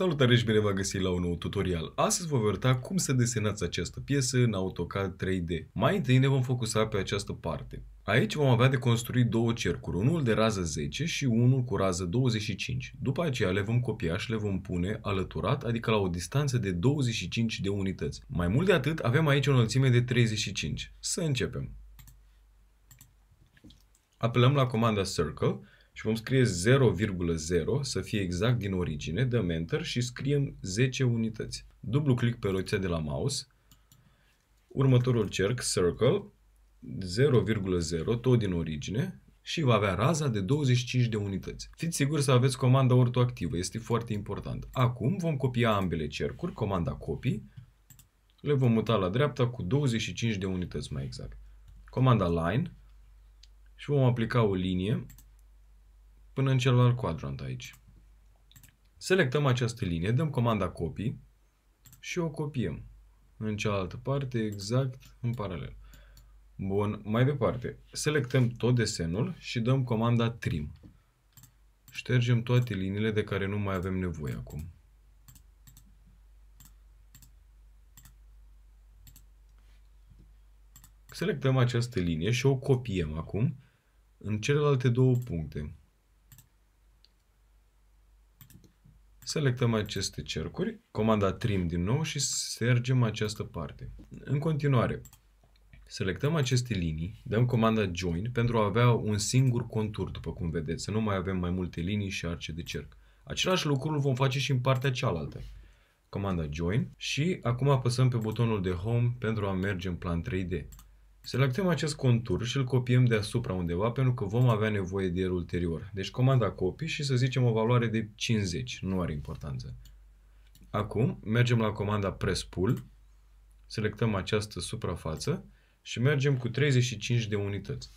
Salutare și bine v-am găsit la un nou tutorial. Astăzi vă voi arăta cum să desenați această piesă în AutoCAD 3D. Mai întâi ne vom focusa pe această parte. Aici vom avea de construit două cercuri, unul de rază 10 și unul cu rază 25. După aceea le vom copia și le vom pune alăturat, adică la o distanță de 25 de unități. Mai mult de atât, avem aici o înălțime de 35. Să începem. Apelăm la comanda Circle și vom scrie 0,0 să fie exact din origine, dăm Enter și scriem 10 unități. Dublu click pe roția de la mouse, următorul cerc, Circle, 0,0, tot din origine, și va avea raza de 25 de unități. Fiți siguri să aveți comanda orto activă, este foarte important. Acum vom copia ambele cercuri, comanda copy, le vom muta la dreapta cu 25 de unități mai exact. Comanda line și vom aplica o linie până în celălalt quadrant aici. Selectăm această linie, dăm comanda copy și o copiem în cealaltă parte, exact în paralel. Bun, mai departe, selectăm tot desenul și dăm comanda trim. Ștergem toate liniile de care nu mai avem nevoie acum. Selectăm această linie și o copiem acum în celelalte două puncte. Selectăm aceste cercuri, comanda trim din nou și sergem această parte. În continuare, selectăm aceste linii, dăm comanda join pentru a avea un singur contur, după cum vedeți, să nu mai avem mai multe linii și arce de cerc. Același lucru îl vom face și în partea cealaltă. Comanda join și acum apăsăm pe butonul de home pentru a merge în plan 3D. Selectăm acest contur și îl copiem deasupra undeva pentru că vom avea nevoie de el ulterior. Deci comanda copy și să zicem o valoare de 50, nu are importanță. Acum mergem la comanda press pull, selectăm această suprafață și mergem cu 35 de unități.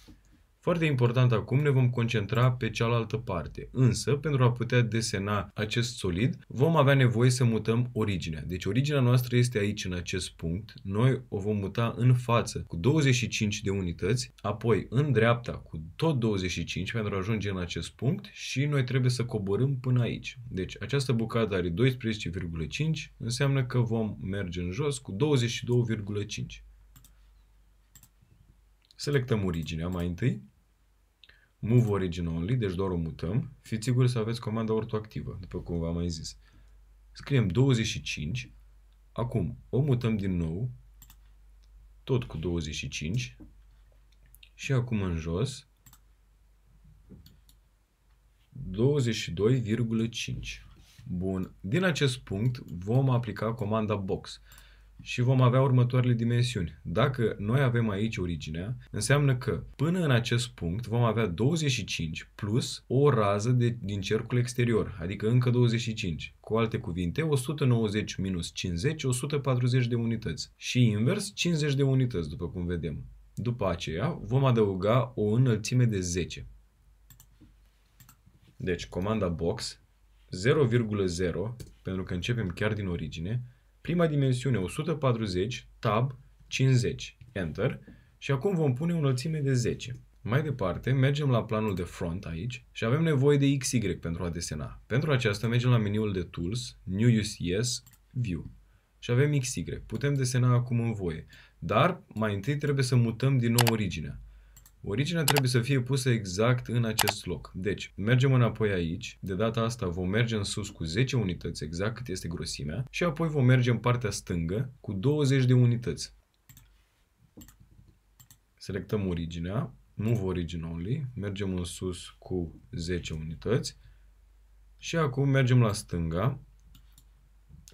Foarte important acum ne vom concentra pe cealaltă parte, însă pentru a putea desena acest solid vom avea nevoie să mutăm originea. Deci originea noastră este aici în acest punct, noi o vom muta în față cu 25 de unități, apoi în dreapta cu tot 25 pentru a ajunge în acest punct și noi trebuie să coborâm până aici. Deci această bucată are 12,5, înseamnă că vom merge în jos cu 22,5. Selectăm originea mai întâi move origin only, deci doar o mutăm, fiți siguri să aveți comanda ortoactivă, după cum v-am mai zis. Scriem 25, acum o mutăm din nou, tot cu 25 și acum în jos 22,5. Bun, din acest punct vom aplica comanda box și vom avea următoarele dimensiuni. Dacă noi avem aici originea, înseamnă că până în acest punct vom avea 25 plus o rază de, din cercul exterior, adică încă 25. Cu alte cuvinte, 190 minus 50, 140 de unități. Și invers, 50 de unități, după cum vedem. După aceea, vom adăuga o înălțime de 10. Deci, comanda box 0,0, pentru că începem chiar din origine, Prima dimensiune 140, tab 50, enter și acum vom pune o înălțime de 10. Mai departe, mergem la planul de front aici și avem nevoie de XY pentru a desena. Pentru aceasta mergem la meniul de Tools, New UCS, View și avem XY. Putem desena acum în voie, dar mai întâi trebuie să mutăm din nou originea. Originea trebuie să fie pusă exact în acest loc. Deci, mergem înapoi aici, de data asta vom merge în sus cu 10 unități, exact cât este grosimea, și apoi vom merge în partea stângă cu 20 de unități. Selectăm originea, move origin only, mergem în sus cu 10 unități și acum mergem la stânga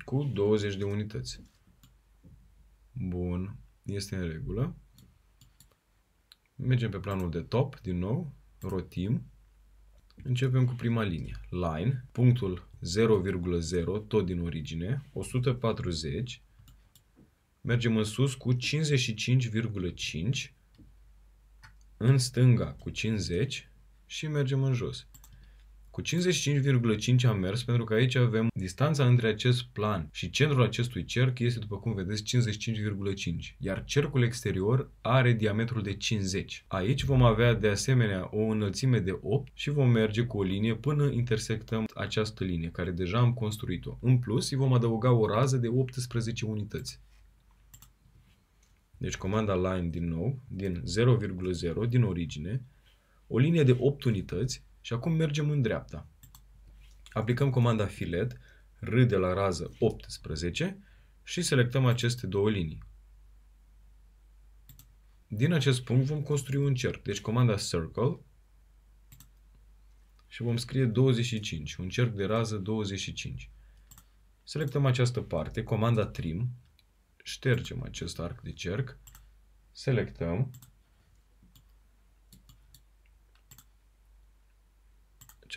cu 20 de unități. Bun, este în regulă. Mergem pe planul de top, din nou, rotim. Începem cu prima linie. Line, punctul 0,0, tot din origine, 140. Mergem în sus cu 55,5, în stânga cu 50 și mergem în jos. Cu 55,5 am mers pentru că aici avem distanța între acest plan și centrul acestui cerc este, după cum vedeți, 55,5, iar cercul exterior are diametrul de 50. Aici vom avea de asemenea o înălțime de 8 și vom merge cu o linie până intersectăm această linie care deja am construit-o. În plus, îi vom adăuga o rază de 18 unități. Deci comanda line din nou, din 0,0, din origine, o linie de 8 unități și acum mergem în dreapta. Aplicăm comanda filet, R de la rază 18 și selectăm aceste două linii. Din acest punct vom construi un cerc. Deci comanda circle și vom scrie 25, un cerc de rază 25. Selectăm această parte, comanda trim, ștergem acest arc de cerc, selectăm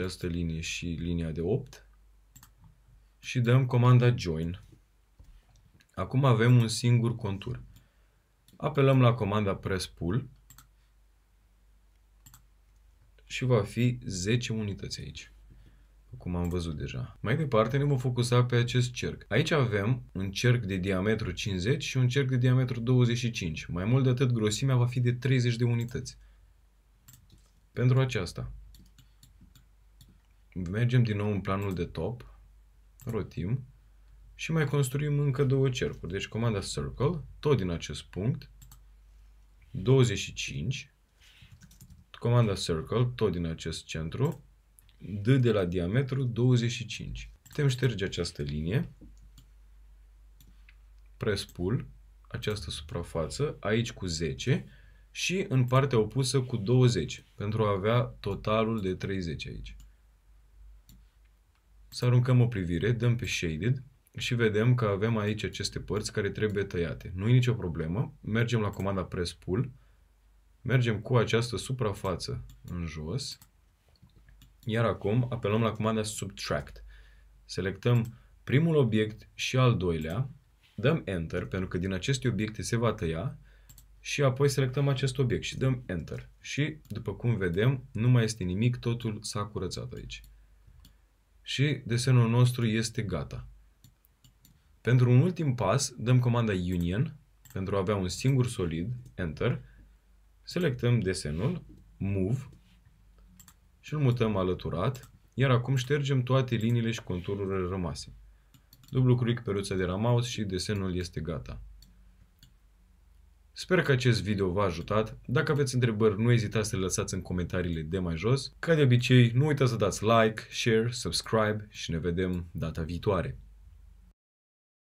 această linie și linia de 8 și dăm comanda join. Acum avem un singur contur. Apelăm la comanda press pull și va fi 10 unități aici cum am văzut deja. Mai departe ne vom focusa pe acest cerc. Aici avem un cerc de diametru 50 și un cerc de diametru 25. Mai mult de atât, grosimea va fi de 30 de unități. Pentru aceasta, mergem din nou în planul de top, rotim și mai construim încă două cercuri. Deci comanda circle, tot din acest punct, 25, comanda circle, tot din acest centru, D de la diametru 25. Putem șterge această linie, press pull, această suprafață, aici cu 10 și în partea opusă cu 20, pentru a avea totalul de 30 aici să aruncăm o privire, dăm pe Shaded și vedem că avem aici aceste părți care trebuie tăiate. Nu e nicio problemă, mergem la comanda Press Pull, mergem cu această suprafață în jos, iar acum apelăm la comanda Subtract. Selectăm primul obiect și al doilea, dăm Enter, pentru că din aceste obiecte se va tăia, și apoi selectăm acest obiect și dăm Enter. Și, după cum vedem, nu mai este nimic, totul s-a curățat aici și desenul nostru este gata. Pentru un ultim pas, dăm comanda Union pentru a avea un singur solid, Enter, selectăm desenul, Move și îl mutăm alăturat, iar acum ștergem toate liniile și contururile rămase. Dublu click pe ruța de la mouse și desenul este gata. Sper că acest video v-a ajutat. Dacă aveți întrebări, nu ezitați să le lăsați în comentariile de mai jos. Ca de obicei, nu uitați să dați like, share, subscribe și ne vedem data viitoare.